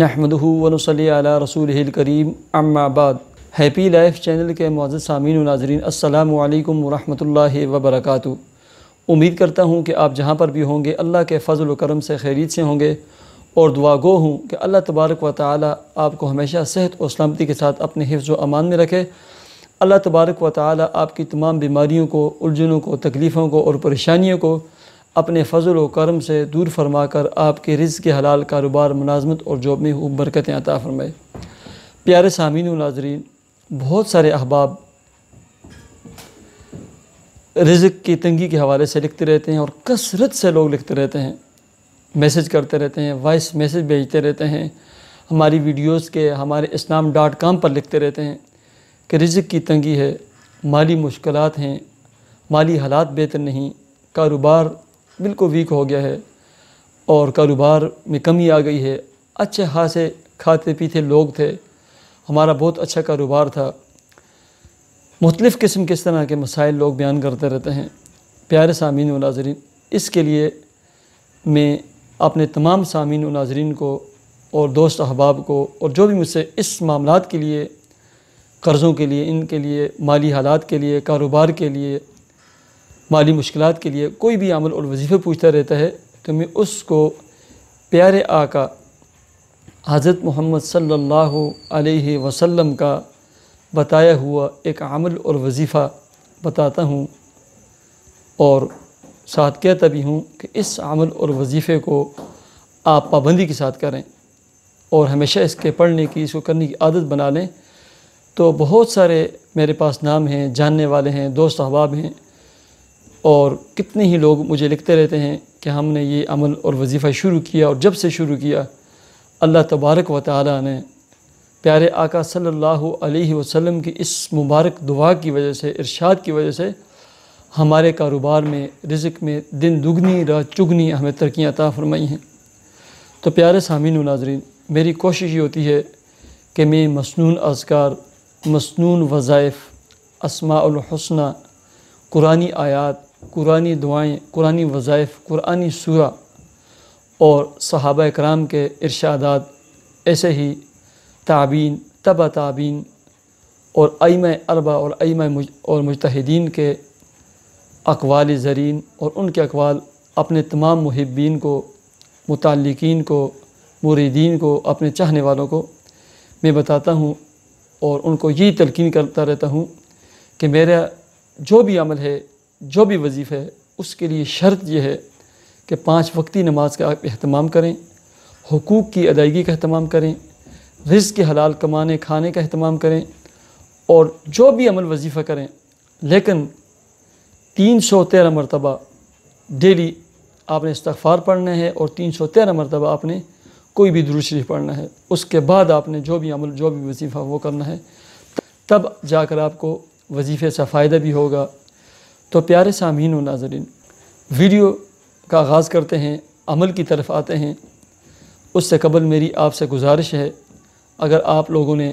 नहमदूनसली रसूल करीम अम्माबाद हैप्पी लाइफ चैनल के मज़ सामीन नाजरीन अल्लाम वरहमल वबरक उम्मीद करता हूँ कि आप जहाँ पर भी होंगे अल्लाह के फ़ज़ल करम से खैरीत से होंगे और दुआ गो हूँ कि अल्लाह तबारक व ताली आपको हमेशा सेहत और सलामती के साथ अपने हिफ्ज़ अमान में रखे अल्लाह तबारक व ताली आपकी तमाम बीमारियों को उलझनों को तकलीफ़ों को और परेशानियों को अपने फजल व करम से दूर फरमा कर आपके रिज़ के हलाल कारोबार मुलाजमत और जॉब में खूब बरकतें अता फ़रमाए प्यारे सामीन नाजरीन बहुत सारे अहबाब रिज़ की तंगी के हवाले से लिखते रहते हैं और कसरत से लोग लिखते रहते हैं मैसेज करते रहते हैं वॉइस मैसेज भेजते रहते हैं हमारी वीडियोस के हमारे इस्लाम डॉट कॉम पर लिखते रहते हैं कि रिज़ की तंगी है माली मुश्किल हैं माली हालात बेहतर नहीं कारोबार बिल्कुल वीक हो गया है और कारोबार में कमी आ गई है अच्छे खासे खाते पीते लोग थे हमारा बहुत अच्छा कारोबार था मुख्तलिफ़ किस्म किस तरह के मसाइल लोग बयान करते रहते हैं प्यारे सामीन व नाजरीन इसके लिए मैं अपने तमाम सामीन व नाजरीन को और दोस्त अहबाब को और जो भी मुझसे इस मामला के लिए कर्ज़ों के लिए इनके लिए माली हालात के लिए कारोबार के लिए माली मुश्किल के लिए कोई भी अमल और वजीफ़े पूछता रहता है तो मैं उसको प्यारे आका हज़रत मोहम्मद सल्ला वसलम का बताया हुआ एक अमल और वजीफ़ा बताता हूँ और साथ कहता भी हूँ कि इस अमल और वजीफ़े को आप पाबंदी के साथ करें और हमेशा इसके पढ़ने की इसको करने की आदत बना लें तो बहुत सारे मेरे पास नाम हैं जानने वाले हैं दोस्त अहबाब हैं और कितने ही लोग मुझे लिखते रहते हैं कि हमने ये अमल और वजीफ़ा शुरू किया और जब से शुरू किया अल्लाह तबारक व ताली ने प्यारे आका सल्लल्लाहु अलैहि वसल्लम की इस मुबारक दुआ की वजह से इरशाद की वजह से हमारे कारोबार में रिज़क में दिन दुगनी रात चुगनी हमें तरक्याँ अता फरमाई हैं तो प्यारे सामीन नाजरीन मेरी कोशिश ये होती है कि मैं मसनून अजकार मसनून वज़ाइफ़ असमाउलहसना कुरानी आयात कुरानी दुआएँ कुरानी वज़ाइफ़ कुरानी सूरा और सहाबा कराम के इरशादात ऐसे ही ताबीन तबा ताबीन और अम अरबा और अम और मुजतहदीन के अकवाल ज़रीन और उनके अकवाल अपने तमाम महब्बीन को मुतलकिन को मुरीदीन को अपने चाहने वालों को मैं बताता हूँ और उनको यही तलकिन करता रहता हूँ कि मेरा जो भी अमल है जो भी वजीफ़ा है उसके लिए शर्त यह है कि पाँच वक्ती नमाज का अहतमाम करें हकूक़ की अदायगी का अहतमाम करें रिज़ के हलाल कमाने खाने का अहतमाम करें और जो भी अमल वजीफ़ा करें लेकिन तीन सौ तेरह मरतबा डेली आपने इस्तफ़ार पढ़ना है और तीन सौ तेरह मरतबा आपने कोई भी दुरुज शरीफ पढ़ना है उसके बाद आपने जो भी अमल जो भी वजीफ़ा वो करना है तब जाकर आपको वजीफ़े से फ़ायदा भी होगा तो प्यारे सामीन व नाजरीन वीडियो का आगाज़ करते हैं अमल की तरफ आते हैं उससे कबल मेरी आपसे गुजारिश है अगर आप लोगों ने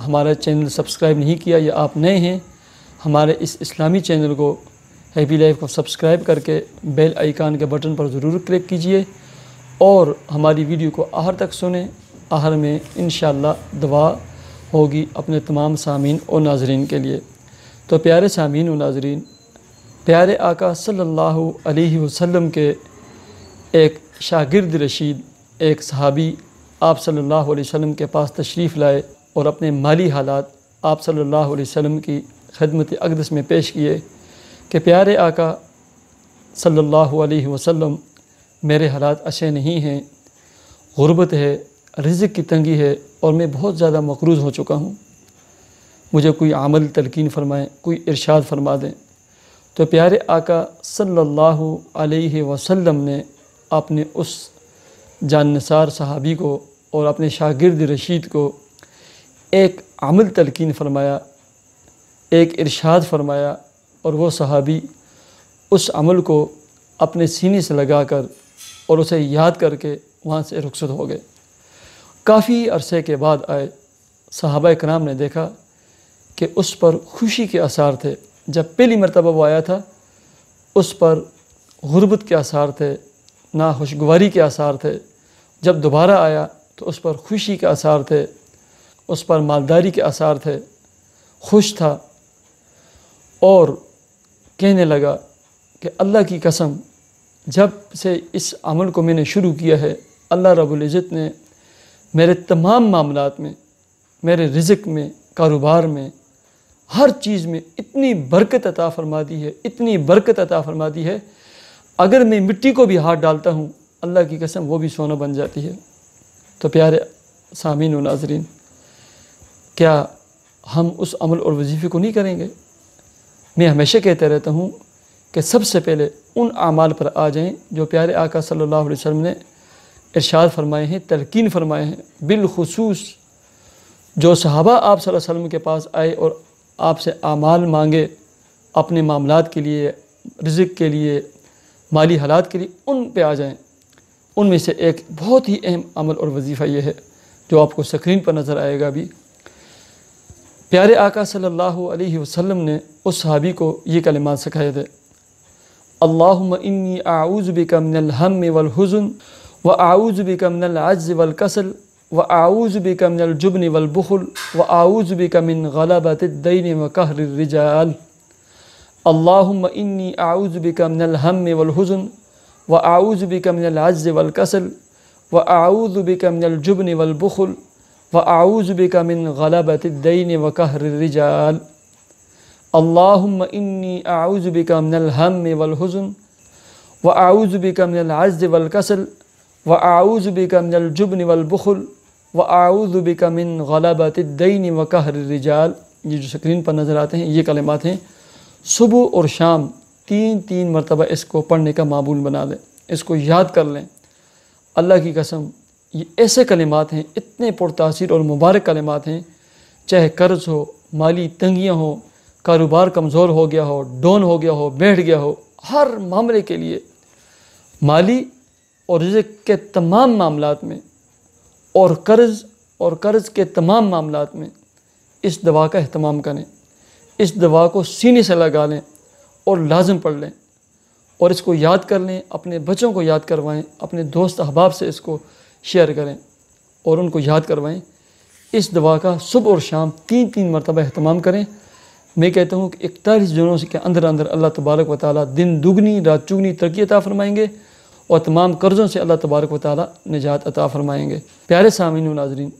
हमारा चैनल सब्सक्राइब नहीं किया या आप नए हैं हमारे इस इस्लामी चैनल को हैप्पी लाइफ को सब्सक्राइब करके बेल आइकान के बटन पर ज़रूर क्लिक कीजिए और हमारी वीडियो को आहर तक सुने आहर में इन दुआ होगी अपने तमाम सामीन और नाजरीन के लिए तो प्यारे सामीन व नाजरीन प्यारे आका सल्लल्लाहु अलैहि वसल्लम के एक शागिर्द रशीद एक सहाबी आप सल्लल्लाहु अलैहि वसल्लम के पास तशरीफ़ लाए और अपने माली हालात आप सल्लल्लाहु अलैहि वसल्लम की खदमत अकदस में पेश किए कि प्यारे आका सल्लल्लाहु अलैहि वसल्लम मेरे हालात अच्छे नहीं हैं गुर्बत है रिज़क की तंगी है और मैं बहुत ज़्यादा मकरूज़ हो चुका हूँ मुझे कोई आमल तलकिन फ़रमाएँ कोई इरशाद फरमा दें तो प्यारे आका सल्लल्लाहु अलैहि वसल्लम ने अपने उस जानसार सहाबी को और अपने शागिर्द रशीद को एक अमल तलकिन फरमाया एक इरशाद फरमाया और वो सहाबी उस अमल को अपने सीने से लगा कर और उसे याद करके वहाँ से रुखसत हो गए काफ़ी अरसे के बाद आए सहाबा कराम ने देखा कि उस पर खुशी के आसार थे जब पहली मरतबा वो आया था उस पर गुरबत के आसार थे ना खुशगवारी के आसार थे जब दोबारा आया तो उस पर खुशी के आसार थे उस पर मालदारी के आसार थे खुश था और कहने लगा कि अल्लाह की कसम जब से इस अमल को मैंने शुरू किया है अल्लाह रबुल्ज़त ने मेरे तमाम मामलों में मेरे रिज़क में कारोबार में हर चीज़ में इतनी बरकत अता फरमा दी है इतनी बरकत अता फरमा दी है अगर मैं मिट्टी को भी हाथ डालता हूँ अल्लाह की कसम वो भी सोना बन जाती है तो प्यारे सामीन व नाजरीन क्या हम उस अमल और वजीफ़े को नहीं करेंगे मैं हमेशा कहते रहता हूँ कि सबसे पहले उन अमाल पर आ जाएं जो प्यारे आका सल्लल्लाहु अलैहि वसल्लम ने इरशाद फरमाए हैं तलकिन फरमाए हैं बिलखसूस जो सहाबा आप वसल्लम के पास आए और आपसे आमाल मांगे अपने मामला के लिए रिजिक के लिए माली हालात के लिए उन पे आ जाएं उनमें से एक बहुत ही अहम अमल और वजीफ़ा ये है जो आपको स्क्रीन पर नज़र आएगा अभी प्यारे आका सल्लल्लाहु अलैहि वसल्लम ने उस सहाबी को ये कलमात सिखाए थे अल्लाहुम्मा आऊज़ बिकमनल हम वल हुज़न व आउज बिकमनल अज्ज़ वल कसल وأعوذ بك من الجبن والبخل وأعوذ بك من غلبة الدين وكهر الرجال اللهم إني أعوذ بك من الهم والحزن وأعوذ بك من العجز والكسل وأعوذ بك من الجبن والبخل وأعوذ بك من غلبة الدين وكهر الرجال اللهم إني أعوذ بك من الهم والحزن وأعوذ بك من العجز والكسل وأعوذ بك من الجبن والبخل व आऊज़ुबिका मिन गलाबत दैन व कहर रिजाल ये जो स्क्रीन पर नज़र आते हैं ये कलमात हैं सुबह और शाम तीन तीन मरतबा इसको पढ़ने का मामूल बना लें इसको याद कर लें अल्लाह की कसम ये ऐसे कलमात हैं इतने पुरतासर और मुबारक कलमात हैं चाहे कर्ज हो माली तंगियाँ हो कारोबार कमज़ोर हो गया हो डोन हो गया हो बैठ गया हो हर मामले के लिए माली और रिज के तमाम मामलों में और कर्ज़ और कर्ज़ के तमाम मामला में इस दवा का अहतमाम करें इस दवा को सीने से लगा लें और लाजम पढ़ लें और इसको याद कर लें अपने बच्चों को याद करवाएं अपने दोस्त अहबाब से इसको शेयर करें और उनको याद करवाएं इस दवा का सुबह और शाम तीन तीन मरतबा अहतमाम करें मैं कहता हूँ कि इकतालीस दिनों के अंदर अंदर अल्लाह तबारक व ताली दिन दुगनी रात चुगनी तरक्की फरमाएँगे और तमाम कर्ज़ों से अल्लाह तबारक व ताली निजात अता फ़रमाएँगे प्यारे सामीन नाजरीन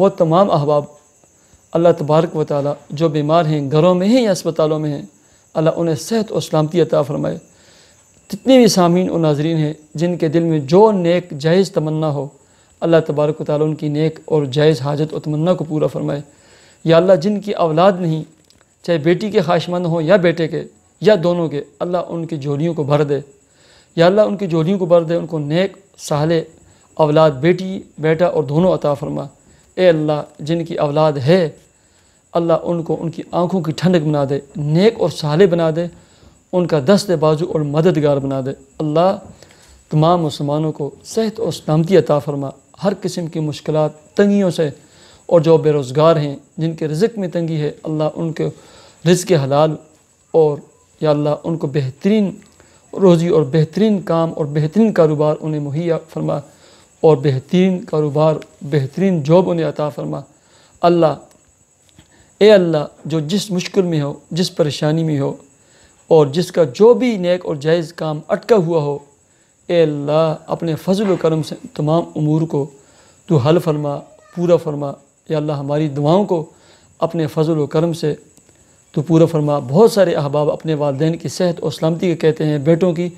वो तमाम अहबाब अल्लाह तबारक व ताली जो बीमार हैं घरों में हैं या अस्पतालों में हैं अल्लाह उन्हें सेहत और सलामती अता फ़रमाए जितने भी सामीन और नाजरीन हैं जिनके दिल में जो नेक जायज़ तमन्ना हो अल्लाह तबारक ताली उनकी नेक और जायज़ हाजत और तमन्ना को पूरा फ़रमाए या अल्लाह जिनकी औलाद नहीं चाहे बेटी के ख्वाहिशमंद हों या बेटे के या दोनों के अल्लाह उनकी झोलियों को भर दे या अल्लाह उनकी जोलियों को बर दे उनको नेक सहले अवलाद बेटी बेटा और दोनों अता फरमा ए अल्लाह जिनकी अवलाद है अल्लाह उनको उनकी आँखों की ठंडक बना दे नेक और सहले बना दे उनका दस्त बाजू और मददगार बना दे अल्लाह तमाम मुसलमानों को सेहत और सलामती अता फरमा हर किस्म की मुश्किल तंगियों से और जो बेरोज़गार हैं जिनके रिज़क में तंगी है अल्लाह उनके रिज़ के हलाल और या अल्लाह उनको बेहतरीन रोज़ी और बेहतरीन काम और बेहतरीन कारोबार उन्हें मुहैया फरमा और बेहतरीन कारोबार बेहतरीन जॉब उन्हें अता फरमा अल्लाह ए अल्लाह जो जिस मुश्किल में हो जिस परेशानी में हो और जिसका जो भी नेक और जायज़ काम अटका हुआ हो ए अल्लाह अपने फजल करम से तमाम अमूर को तो हल फरमा पूरा फरमा या अल्लाह हमारी दुआओं को अपने फजल करम से तो पूरा फरमा बहुत सारे अहबाब अपने वालदे की सेहत और सलामती के कहते हैं बेटों की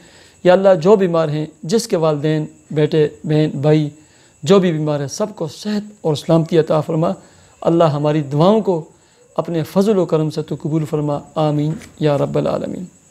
या अल्लाह जो बीमार हैं जिसके वालदे बेटे बहन भाई जो भी बीमार है सबको सेहत और सलामती अता फरमा अल्लाह हमारी दुआओं को अपने फजल करम से तो कबूल फरमा आमीन या रब्बल आलमीन